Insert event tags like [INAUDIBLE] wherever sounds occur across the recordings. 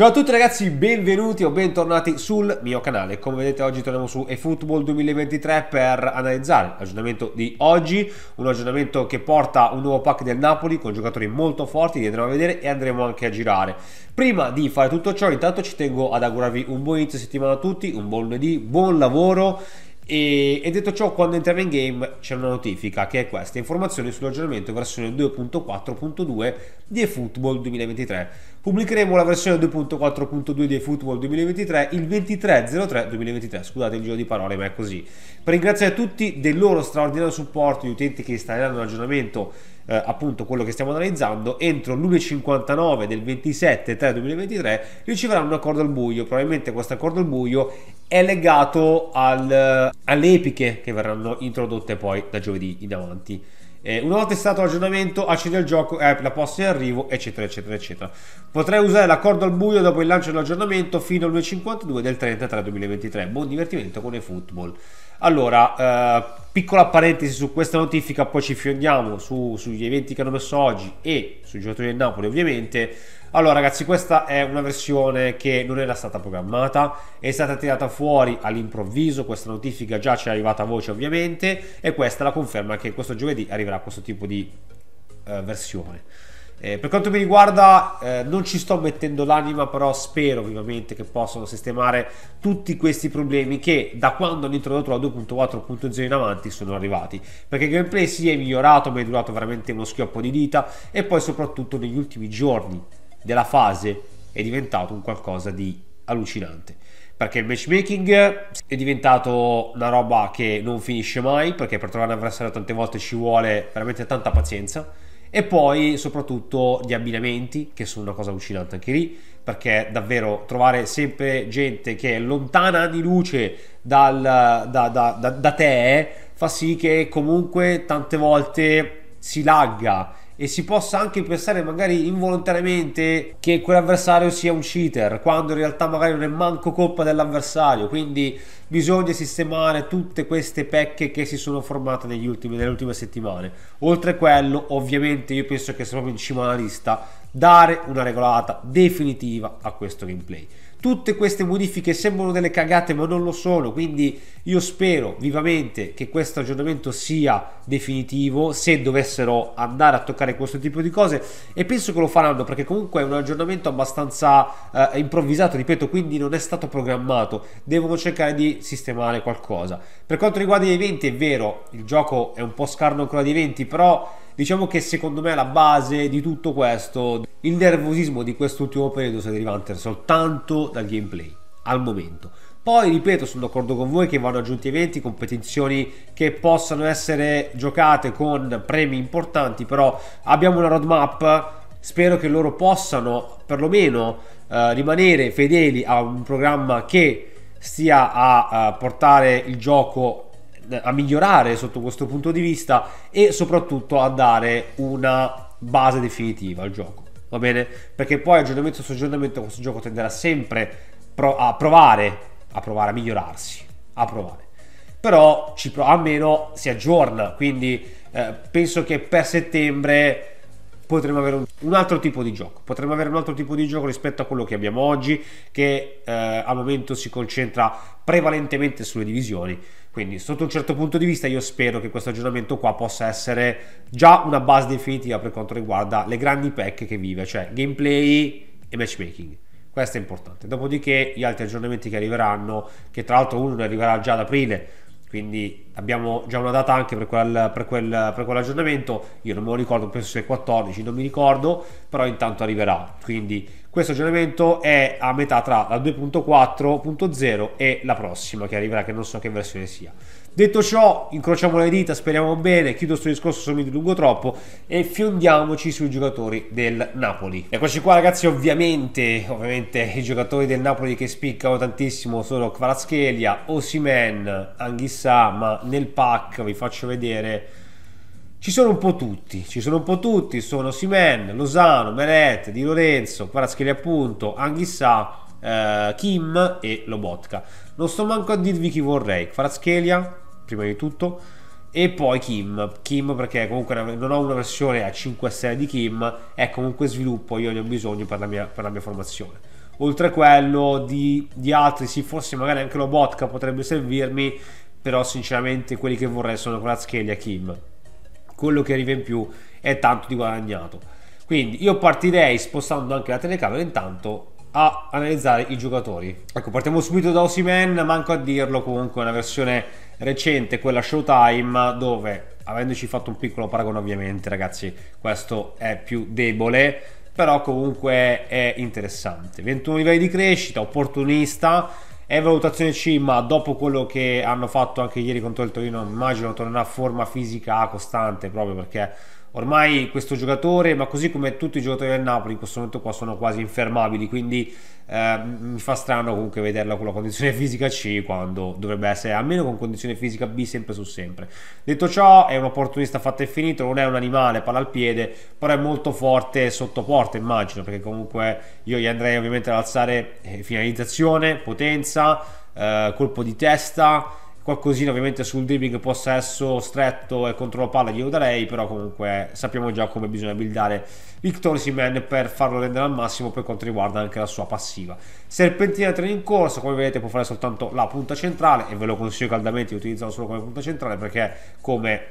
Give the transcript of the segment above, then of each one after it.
Ciao a tutti ragazzi, benvenuti o bentornati sul mio canale. Come vedete oggi torniamo su eFootball 2023 per analizzare l'aggiornamento di oggi, un aggiornamento che porta un nuovo pack del Napoli con giocatori molto forti, li andremo a vedere e andremo anche a girare. Prima di fare tutto ciò intanto ci tengo ad augurarvi un buon inizio settimana a tutti, un buon lunedì, buon lavoro e, detto ciò, quando entriamo in game c'è una notifica che è questa: informazioni sull'aggiornamento versione 2.4.2 di eFootball 2023. Pubblicheremo la versione 2.4.2 di Football 2023 il 23.03.2023, scusate il giro di parole ma è così. Per ringraziare tutti del loro straordinario supporto, gli utenti che installeranno l'aggiornamento, eh, appunto quello che stiamo analizzando, entro l'1.59 del 27.03.2023 riceveranno un accordo al buio, probabilmente questo accordo al buio è legato al, alle epiche che verranno introdotte poi da giovedì in avanti. Eh, una volta installato l'aggiornamento accede il gioco e eh, la posta in arrivo eccetera eccetera eccetera potrei usare l'accordo al buio dopo il lancio dell'aggiornamento fino al 2.52 del 33 2023 buon divertimento con eFootball allora eh, piccola parentesi su questa notifica poi ci fiondiamo su, sugli eventi che hanno messo oggi e sui giocatori del Napoli ovviamente allora ragazzi questa è una versione che non era stata programmata, è stata tirata fuori all'improvviso, questa notifica già ci è arrivata a voce ovviamente e questa la conferma che questo giovedì arriverà questo tipo di eh, versione. Eh, per quanto mi riguarda eh, non ci sto mettendo l'anima però spero vivamente che possano sistemare tutti questi problemi che da quando hanno introdotto la 2.4.0 in avanti sono arrivati perché il gameplay si è migliorato ma è durato veramente uno schioppo di dita e poi soprattutto negli ultimi giorni della fase è diventato un qualcosa di allucinante perché il matchmaking è diventato una roba che non finisce mai perché per trovare un avversario tante volte ci vuole veramente tanta pazienza e poi soprattutto gli abbinamenti che sono una cosa allucinante anche lì perché davvero trovare sempre gente che è lontana di luce dal, da, da, da, da te eh, fa sì che comunque tante volte si lagga e si possa anche pensare magari involontariamente che quell'avversario sia un cheater, quando in realtà magari non è manco colpa dell'avversario, quindi bisogna sistemare tutte queste pecche che si sono formate ultimi, nelle ultime settimane. Oltre a quello, ovviamente io penso che sia proprio in cima alla lista dare una regolata definitiva a questo gameplay. Tutte queste modifiche sembrano delle cagate ma non lo sono, quindi io spero vivamente che questo aggiornamento sia definitivo se dovessero andare a toccare questo tipo di cose e penso che lo faranno perché comunque è un aggiornamento abbastanza eh, improvvisato, ripeto, quindi non è stato programmato, devono cercare di sistemare qualcosa. Per quanto riguarda gli eventi è vero, il gioco è un po' scarno ancora di eventi, però Diciamo che secondo me la base di tutto questo, il nervosismo di quest'ultimo periodo sia derivante soltanto dal gameplay, al momento. Poi, ripeto, sono d'accordo con voi che vanno aggiunti eventi, competizioni che possano essere giocate con premi importanti, però abbiamo una roadmap spero che loro possano perlomeno eh, rimanere fedeli a un programma che stia a, a eh, portare il gioco eh, a migliorare sotto questo punto di vista e soprattutto a dare una base definitiva al gioco. Va bene? Perché poi aggiornamento su aggiornamento questo gioco tenderà sempre a provare, a provare a migliorarsi, a provare. Però ci pro- almeno si aggiorna, quindi eh, penso che per settembre potremmo avere un, altro tipo di gioco. Potremmo avere un altro tipo di gioco rispetto a quello che abbiamo oggi, che eh, al momento si concentra prevalentemente sulle divisioni. Quindi sotto un certo punto di vista io spero che questo aggiornamento qua possa essere già una base definitiva per quanto riguarda le grandi pack che vive, cioè gameplay e matchmaking. Questo è importante. Dopodiché gli altri aggiornamenti che arriveranno, che tra l'altro uno arriverà già ad aprile, quindi abbiamo già una data anche per, quel, per, quel, per quell'aggiornamento, io non me lo ricordo, penso sia il 14, non mi ricordo, però intanto arriverà, quindi questo aggiornamento è a metà tra la 2.4.0 e la prossima che arriverà, che non so che versione sia. Detto ciò, incrociamo le dita, speriamo bene, chiudo questo discorso se mi dilungo troppo e fiondiamoci sui giocatori del Napoli. Eccoci qua ragazzi, ovviamente, ovviamente i giocatori del Napoli che spiccano tantissimo sono Kvaratskhelia, Osimen, Anghissà, ma nel pack vi faccio vedere ci sono un po' tutti, ci sono un po' tutti, sono Simen, Losano, Meret, Di Lorenzo, Kvaratskhelia appunto, Anghissà eh, Kim e Lobotka. Non sto manco a dirvi chi vorrei. Kvaratskhelia, prima di tutto, e poi Kim. Kim perché comunque non ho una versione a 5-6 di Kim, è comunque sviluppo, io ne ho bisogno per la mia, per la mia formazione. Oltre a quello di, di, altri, sì, forse magari anche Lobotka potrebbe servirmi, però sinceramente quelli che vorrei sono Kvaratskhelia e Kim. Quello che arriva in più è tanto di guadagnato. Quindi io partirei spostando anche la telecamera intanto a analizzare i giocatori. Ecco, partiamo subito da Osimen, manco a dirlo comunque, una versione recente, quella Showtime, dove, avendoci fatto un piccolo paragone ovviamente, ragazzi, questo è più debole, però comunque è interessante. 21 livelli di crescita, opportunista, è valutazione C, ma dopo quello che hanno fatto anche ieri contro il Torino, immagino tornerà a forma fisica costante, proprio perché ormai questo giocatore, ma così come tutti i giocatori del Napoli in questo momento qua sono quasi infermabili, quindi eh, mi fa strano comunque vederlo con la condizione fisica C quando dovrebbe essere almeno con condizione fisica B sempre su sempre. Detto ciò, è un opportunista fatto e finito, non è un animale, palla al piede, però è molto forte sotto porta, immagino, perché comunque io gli andrei ovviamente ad alzare eh, finalizzazione, potenza, eh, colpo di testa qualcosina ovviamente sul dribbling, possesso stretto e controllo palla glielo darei, però comunque sappiamo già come bisogna buildare Victor Simen per farlo rendere al massimo per quanto riguarda anche la sua passiva. Serpentina 3 in corsa, come vedete può fare soltanto la punta centrale e ve lo consiglio caldamente di utilizzarlo solo come punta centrale perché come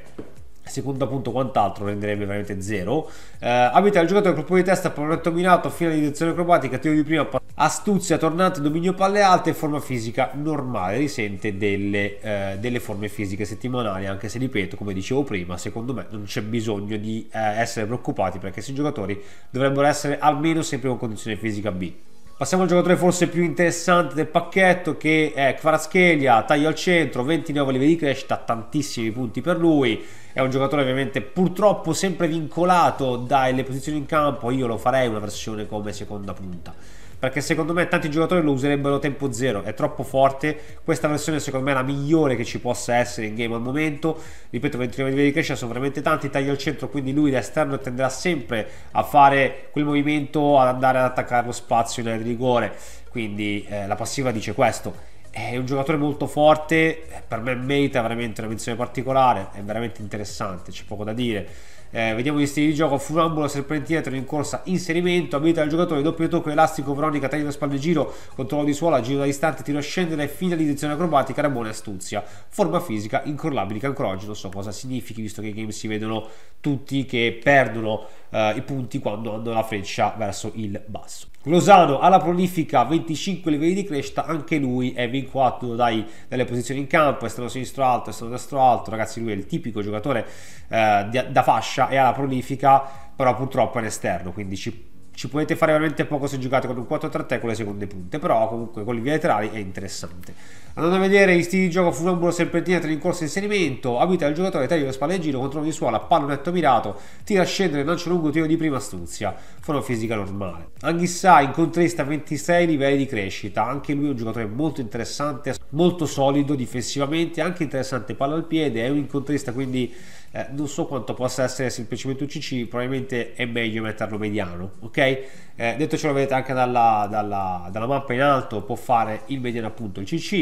secondo punto quant'altro renderebbe veramente zero eh, abita il giocatore colpo di testa per minato dominato fine di direzione acrobatica tiro di prima astuzia, tornante, dominio palle alte forma fisica normale, risente delle, eh, delle, forme fisiche settimanali, anche se ripeto, come dicevo prima, secondo me non c'è bisogno di eh, essere preoccupati perché questi giocatori dovrebbero essere almeno sempre con condizione fisica B. Passiamo al giocatore forse più interessante del pacchetto che è Kvaratskhelia, taglio al centro, 29 livelli di crescita, tantissimi punti per lui, è un giocatore ovviamente purtroppo sempre vincolato dalle posizioni in campo, io lo farei una versione come seconda punta perché secondo me tanti giocatori lo userebbero tempo zero, è troppo forte, questa versione secondo me è la migliore che ci possa essere in game al momento, ripeto 29 livelli di crescita sono veramente tanti, taglia al centro quindi lui da esterno tenderà sempre a fare quel movimento, ad andare ad attaccare lo spazio in area di rigore, quindi eh, la passiva dice questo. È un giocatore molto forte, per me merita veramente una menzione particolare, è veramente interessante, c'è poco da dire eh, vediamo gli stili di gioco, funambulo, serpentietro in corsa, inserimento, abilità del giocatore, doppio tocco, elastico, veronica, taglio da spalle, giro, controllo di suola, giro da distante, tiro a scendere, finalizzazione acrobatica, ramone, astuzia, forma fisica, incrollabile, che ancora oggi non so cosa significhi, visto che i game si vedono tutti che perdono eh, i punti quando hanno la freccia verso il basso. Lozano alla prolifica 25 livelli di crescita, anche lui è vincolato dai, dalle posizioni in campo, esterno sinistro alto, esterno destro alto, ragazzi lui è il tipico giocatore eh, da fascia e alla prolifica, però purtroppo è in esterno, quindi ci ci potete fare veramente poco se giocate con un 4-3-3 con le seconde punte, però comunque con le i laterali è interessante. Andando a vedere i stili di gioco funambulo serpentina tra rincorso e inserimento, abita il giocatore taglio le spalle in giro, controllo di suola, pallonetto mirato, tira a scendere, lancio lungo, tiro di prima astuzia, forma fisica normale. Anghissà incontrista 26 livelli di crescita, anche lui è un giocatore molto interessante, molto solido difensivamente, anche interessante palla al piede, è un incontrista quindi eh, non so quanto possa essere semplicemente un cc probabilmente è meglio metterlo mediano, ok? Eh, detto ce lo vedete anche dalla, dalla, dalla, mappa in alto, può fare il mediano appunto il CC,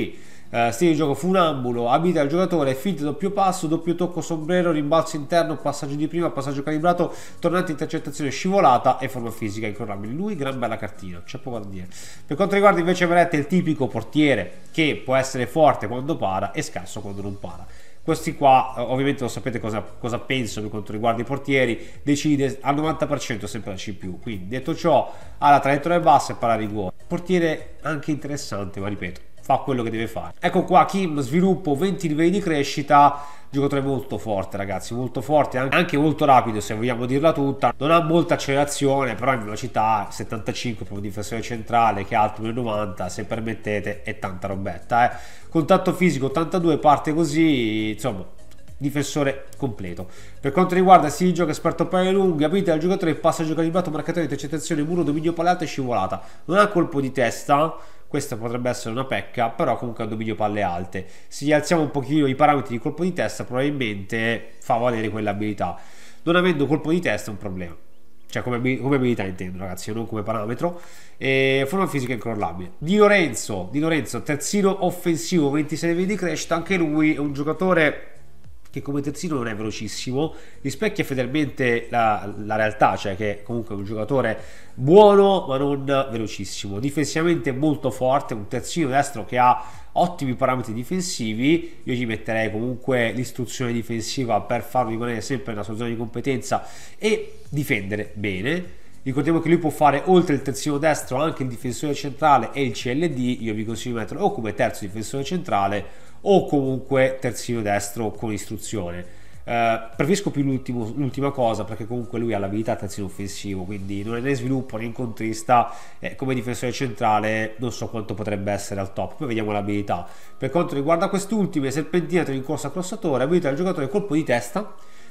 eh, stile di gioco funambulo, abita il giocatore, finta doppio passo, doppio tocco sombrero, rimbalzo interno, passaggio di prima, passaggio calibrato, tornante intercettazione scivolata e forma fisica incorrabile. Lui, gran bella cartina, c'è poco da dire. Per quanto riguarda invece Veretta, il tipico portiere che può essere forte quando para e scarso quando non para questi qua, eh, ovviamente lo sapete cosa, cosa penso per quanto riguarda i portieri, decide al 90% sempre la C+. Quindi detto ciò, ha la traiettoria bassa e para rigore. Portiere anche interessante, ma ripeto, fa quello che deve fare. Ecco qua Kim, sviluppo 20 livelli di crescita, giocatore molto forte ragazzi, molto forte, anche molto rapido se vogliamo dirla tutta, non ha molta accelerazione, però in velocità 75 proprio difensore centrale che è alto 90, se permettete è tanta robetta. Eh. Contatto fisico 82, parte così, insomma difensore completo. Per quanto riguarda si gioca esperto a palle lunghe, abita il giocatore passa a giocare in bato, marcatore, intercettazione, muro, dominio palata e scivolata. Non ha colpo di testa, questa potrebbe essere una pecca, però comunque ha dominio palle alte. Se gli alziamo un pochino i parametri di colpo di testa, probabilmente fa valere quell'abilità. Non avendo colpo di testa è un problema. Cioè, come, come abilità intendo, ragazzi, non come parametro. E forma fisica incrollabile. Di Lorenzo, Di Lorenzo, terzino offensivo, 26 livelli di crescita. Anche lui è un giocatore che come terzino non è velocissimo, rispecchia fedelmente la, la, realtà, cioè che comunque è un giocatore buono ma non velocissimo, difensivamente molto forte, un terzino destro che ha ottimi parametri difensivi, io gli metterei comunque l'istruzione difensiva per farlo rimanere sempre nella sua zona di competenza e difendere bene Ricordiamo che lui può fare oltre il terzino destro anche il difensore centrale e il CLD, io vi consiglio di metterlo o come terzo difensore centrale o comunque terzino destro con istruzione. Eh, preferisco più l'ultima cosa perché comunque lui ha l'abilità terzino offensivo, quindi non è né sviluppo né incontrista, eh, come difensore centrale non so quanto potrebbe essere al top, poi vediamo l'abilità. Per quanto riguarda quest'ultimo, serpentina in corsa crossatore, abilità del giocatore colpo di testa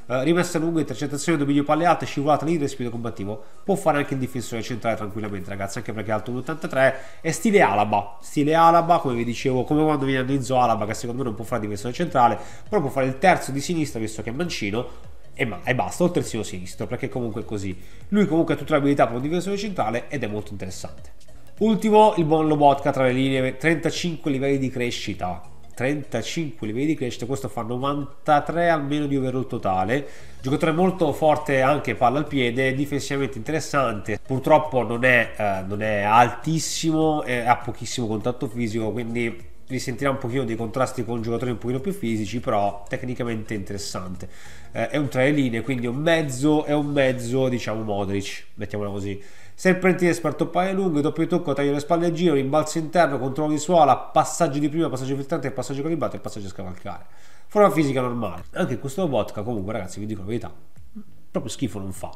eh, rimessa lunga, intercettazione, dominio palle alte, scivolata lì, respiro combattivo. Può fare anche il difensore centrale tranquillamente, ragazzi, anche perché è alto 1,83. È stile Alaba, stile Alaba, come vi dicevo, come quando viene Enzo Alaba, che secondo me non può fare difensore centrale, però può fare il terzo di sinistra, visto che è mancino, e, ma, e, basta, o il terzino sinistro, perché comunque è così. Lui comunque ha tutte le abilità per un difensore centrale ed è molto interessante. Ultimo, il buon Lobotka tra le linee, 35 livelli di crescita. 35 livelli di crescita, questo fa 93 almeno di overall totale. Giocatore molto forte anche palla al piede, difensivamente interessante, purtroppo non è, eh, non è altissimo, eh, ha pochissimo contatto fisico, quindi risentirà un pochino dei contrasti con giocatori un pochino più fisici, però tecnicamente interessante. Eh, è un tra le linee, quindi un mezzo, è un mezzo, diciamo Modric, mettiamola così serpentine, spartoppaie lunghe, doppio tocco, taglio le spalle a giro, rimbalzo interno, controllo di suola, passaggio di prima, passaggio filtrante, passaggio calibrato e passaggio a scavalcare. Forma fisica normale. Anche in questo vodka comunque ragazzi vi dico la verità, proprio schifo non fa.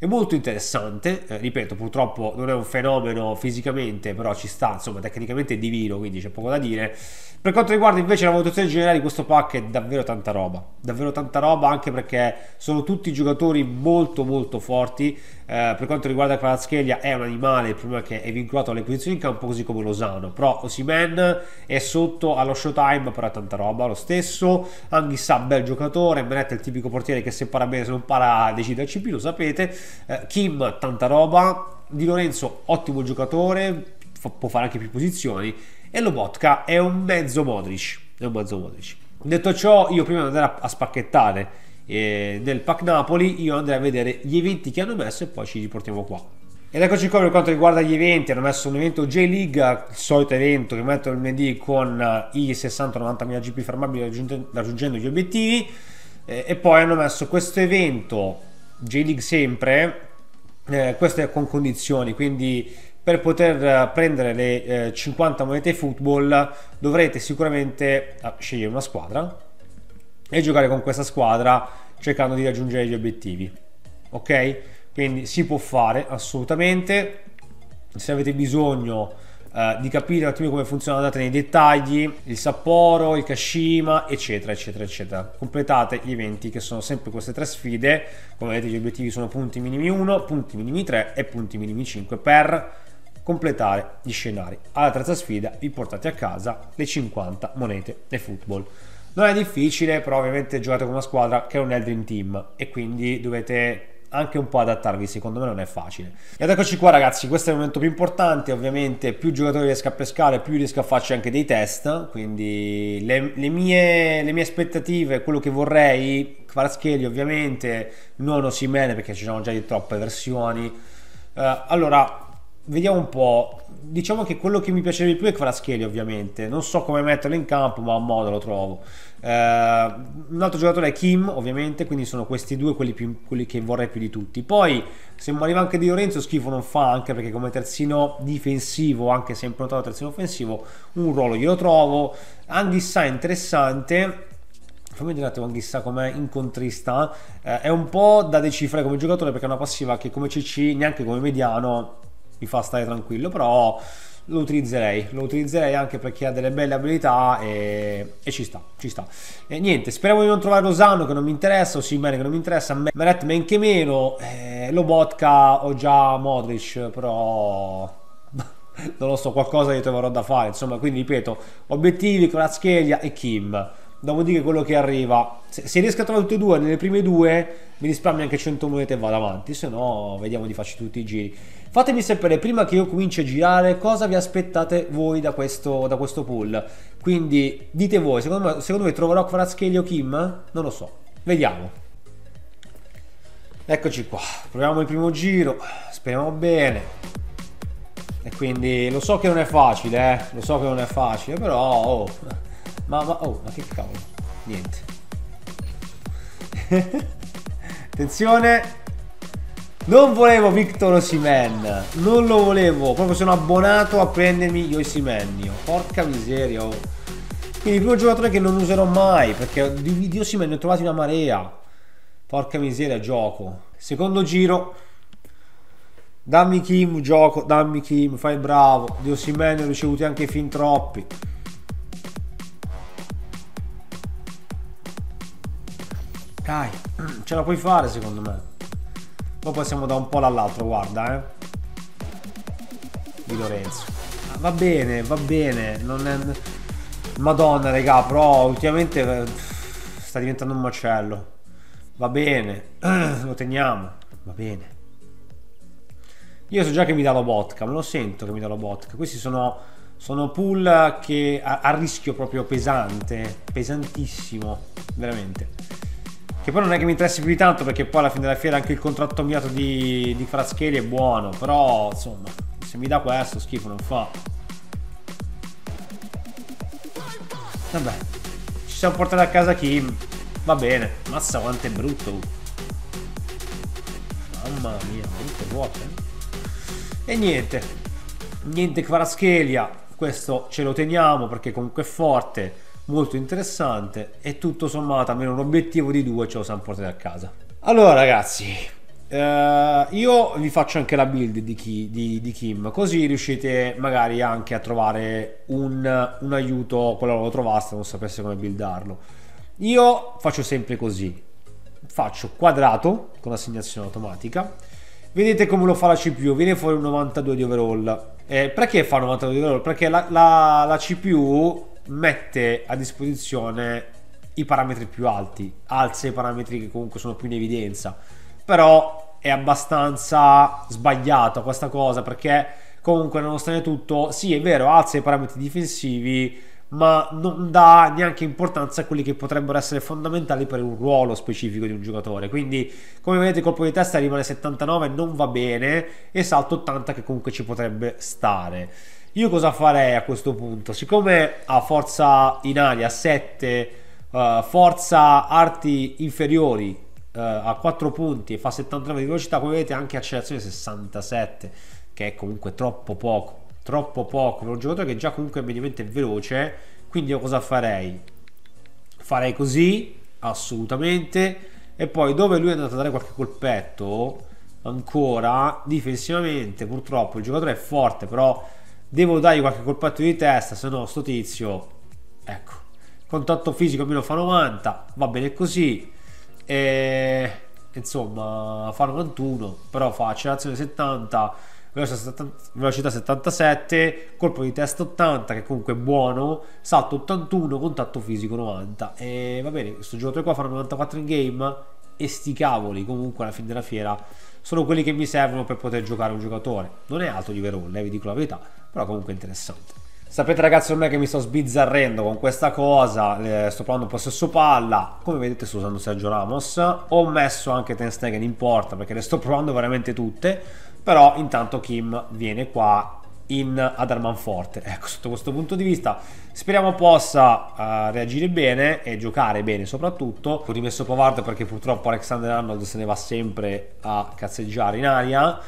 È molto interessante, eh, ripeto purtroppo non è un fenomeno fisicamente, però ci sta, insomma tecnicamente è divino, quindi c'è poco da dire. Per quanto riguarda invece la valutazione generale di questo pack è davvero tanta roba, davvero tanta roba anche perché sono tutti giocatori molto molto forti eh, per quanto riguarda Kvaratskhelia è un animale il problema è che è vincolato alle posizioni in campo così come Lozano però Osimen è sotto allo showtime però è tanta roba lo stesso Anghissà bel giocatore Menetta è il tipico portiere che se para bene se non para decide al CP lo sapete eh, Kim tanta roba Di Lorenzo ottimo giocatore fa, può fare anche più posizioni e Lobotka è un mezzo Modric è un mezzo Modric detto ciò io prima di andare a, a spacchettare eh, del PAC Napoli, io andrei a vedere gli eventi che hanno messo e poi ci riportiamo qua. Ed eccoci qua per quanto riguarda gli eventi, hanno messo un evento J-League, il solito evento che mettono il lunedì con eh, i 60-90 mila GP fermabili raggiungendo gli obiettivi e poi hanno messo questo evento J-League sempre, eh, questo è con condizioni, quindi per poter eh, prendere le eh, 50 monete football dovrete sicuramente ah, scegliere una squadra e giocare con questa squadra cercando di raggiungere gli obiettivi. Ok? Quindi si può fare assolutamente. Se avete bisogno eh, di capire un attimo come funziona andate nei dettagli, il Sapporo, il Kashima, eccetera, eccetera, eccetera. Completate gli eventi che sono sempre queste tre sfide. Come vedete gli obiettivi sono punti minimi 1, punti minimi 3 e punti minimi 5 per completare gli scenari. Alla terza sfida vi portate a casa le 50 monete e football. Non è difficile, però ovviamente giocate con una squadra che è un Eldrin Team e quindi dovete anche un po' adattarvi, secondo me non è facile. Ed eccoci qua ragazzi, questo è il momento più importante, ovviamente più giocatori riesco a pescare, più riesco a farci anche dei test, quindi le, le, mie, le mie, aspettative, quello che vorrei, Kvarskeli ovviamente, non Osimene perché ci sono già di troppe versioni, eh, allora vediamo un po'. Diciamo che quello che mi piacerebbe di più è Kvaratskhelia ovviamente, non so come metterlo in campo ma a modo lo trovo. Eh, un altro giocatore è Kim ovviamente, quindi sono questi due quelli, più, quelli che vorrei più di tutti. Poi se mi arriva anche Di Lorenzo schifo non fa anche perché come terzino difensivo, anche se improntato terzino offensivo, un ruolo glielo trovo. Anghissà interessante, fammi vedere un attimo chissà com'è incontrista eh, è un po' da decifrare come giocatore perché è una passiva che come CC neanche come mediano mi fa stare tranquillo, però lo utilizzerei, lo utilizzerei anche perché ha delle belle abilità e, e ci sta, ci sta. E niente, speriamo di non trovare Rosano che non mi interessa, o Simene che non mi interessa, Meret men che meno, eh, Lobotka ho già Modric, però [LAUGHS] non lo so, qualcosa io troverò da fare, insomma, quindi ripeto, obiettivi, Kvaratskhelia e Kim. Dopodiché quello che arriva, se, se riesco a trovare tutti e due nelle prime due, mi risparmio anche 100 monete e vado avanti, se no vediamo di farci tutti i giri. Fatemi sapere prima che io cominci a girare cosa vi aspettate voi da questo, da questo pool. Quindi dite voi, secondo, me, secondo voi trovo Rock, o Kim? Non lo so, vediamo. Eccoci qua, proviamo il primo giro, speriamo bene. E quindi lo so che non è facile, eh? lo so che non è facile, però... Oh, ma, ma, oh, ma che cavolo? Niente. [LAUGHS] Attenzione, non volevo Victor Osimen, non lo volevo, proprio sono abbonato a prendermi io Osimennio. Porca miseria. Oh. Quindi il primo giocatore che non userò mai, perché di, di Osimen ne ho trovati una marea. Porca miseria, gioco. Secondo giro. Dammi Kim, gioco, dammi Kim, fai bravo. Di Osimen ne ho ricevuti anche fin troppi. Dai, [CLEARS THROAT] ce la puoi fare secondo me. Poi siamo da un po' all'altro, guarda, eh. Di Lorenzo. Ah, va bene, va bene. Non è... Madonna, raga, però ultimamente eh, sta diventando un macello. Va bene, [CLEARS THROAT] lo teniamo. Va bene. Io so già che mi dà la botka, me lo sento che mi dà la botka. Questi sono, sono pool che a, a rischio proprio pesante, pesantissimo, veramente. Che poi non è che mi interessi più di tanto perché poi alla fine della fiera anche il contratto amiato di, di Frascheri è buono. Però insomma, se mi dà questo schifo non fa. Vabbè, ci siamo portati a casa Kim. Va bene, massa quanto è brutto. Mamma mia, brutto vuoto. Eh. E niente, niente Kvaraschelia. Questo ce lo teniamo perché comunque è forte molto interessante e tutto sommato almeno un obiettivo di due ce lo siamo portati a casa allora ragazzi eh, io vi faccio anche la build di, chi, di, di, Kim così riuscite magari anche a trovare un, un aiuto qualora lo trovaste non sapesse come buildarlo io faccio sempre così faccio quadrato con assegnazione automatica vedete come lo fa la CPU viene fuori un 92 di overall eh, perché fa 92 di overall? perché la, la, la CPU mette a disposizione i parametri più alti, alza i parametri che comunque sono più in evidenza, però è abbastanza sbagliata questa cosa perché comunque nonostante tutto, sì è vero, alza i parametri difensivi, ma non dà neanche importanza a quelli che potrebbero essere fondamentali per un ruolo specifico di un giocatore. Quindi, come vedete, il colpo di testa rimane 79, non va bene, e salto 80 che comunque ci potrebbe stare. Io cosa farei a questo punto? Siccome ha forza in aria 7, uh, eh, forza arti inferiori uh, a 4 punti e fa 79 di velocità, come vedete anche accelerazione 67, che è comunque troppo poco, troppo poco per un giocatore che già comunque è mediamente veloce. Quindi io cosa farei? Farei così, assolutamente, e poi dove lui è andato a dare qualche colpetto ancora difensivamente, purtroppo il giocatore è forte, però devo dargli qualche colpetto di testa, se no sto tizio, ecco, contatto fisico almeno fa 90, va bene così, e, insomma fa 91, però fa accelerazione 70, velocità 77, colpo di testa 80 che comunque è buono, salto 81, contatto fisico 90 e va bene, questo giocatore qua fa 94 in game e sti cavoli comunque alla fine della fiera sono quelli che mi servono per poter giocare un giocatore, non è alto di Verone, eh, vi dico la verità però comunque interessante. Sapete ragazzi ormai che mi sto sbizzarrendo con questa cosa, eh, sto provando un possesso palla, come vedete sto usando Sergio Ramos, ho messo anche Ten Stegen in porta perché le sto provando veramente tutte, però intanto Kim viene qua in, ad forte, Ecco, sotto questo punto di vista speriamo possa uh, reagire bene e giocare bene soprattutto. Ho rimesso Pavard perché purtroppo Alexander Arnold se ne va sempre a cazzeggiare in aria.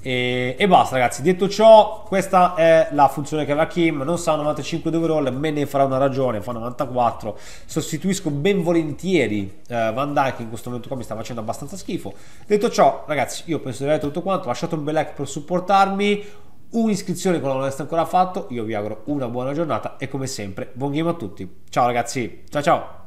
E, e, basta ragazzi, detto ciò, questa è la funzione che aveva Kim, non sa 95 overall, me ne farà una ragione, fa 94, sostituisco ben volentieri eh, Van Dyke in questo momento qua mi sta facendo abbastanza schifo. Detto ciò ragazzi, io penso di aver detto tutto quanto, lasciate un bel like per supportarmi, un'iscrizione che non l'avete ancora fatto, io vi auguro una buona giornata e come sempre buon game a tutti. Ciao ragazzi, ciao ciao!